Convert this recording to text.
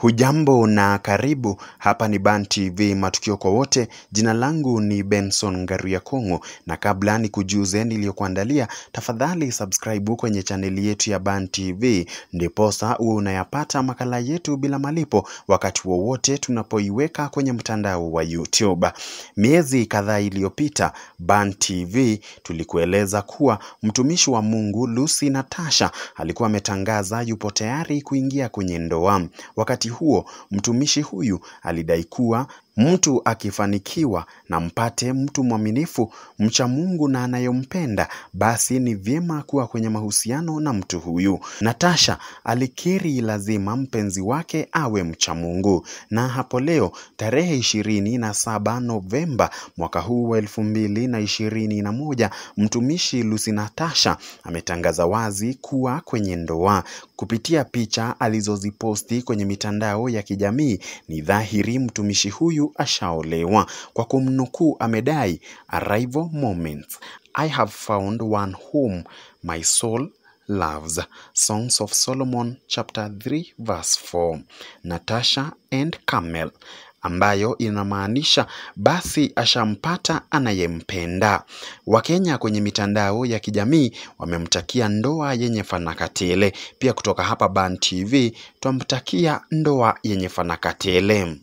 Hujambo na karibu, hapa ni Ban TV matukio kwa wote. Jina langu ni Benson Ngaruya Kongo, na kabla ni kujuze niliyokuandalia, tafadhali subscribe kwenye chaneli yetu ya Ban TV, ndiposa uwe unayapata makala yetu bila malipo wakati wowote tunapoiweka kwenye mtandao wa YouTube. Miezi kadhaa iliyopita, Ban TV tulikueleza kuwa mtumishi wa Mungu Lucy Natasha alikuwa ametangaza yupo tayari kuingia kwenye ndoa. Wakati huo mtumishi huyu alidai kuwa Mtu akifanikiwa na mpate mtu mwaminifu, mcha Mungu na anayempenda, basi ni vyema kuwa kwenye mahusiano na mtu huyu. Natasha alikiri lazima mpenzi wake awe mcha Mungu, na hapo leo tarehe ishirini na saba Novemba mwaka huu wa elfu mbili na ishirini na moja mtumishi Lucy Natasha ametangaza wazi kuwa kwenye ndoa. Kupitia picha alizoziposti kwenye mitandao ya kijamii, ni dhahiri mtumishi huyu ashaolewa. Kwa kumnukuu, amedai arrival moments I have found one whom my soul loves. Songs of Solomon chapter 3 verse 4. Natasha and Camel ambayo inamaanisha basi ashampata anayempenda. Wakenya kwenye mitandao ya kijamii wamemtakia ndoa yenye fanaka tele. Pia kutoka hapa Ban TV twamtakia ndoa yenye fanaka tele.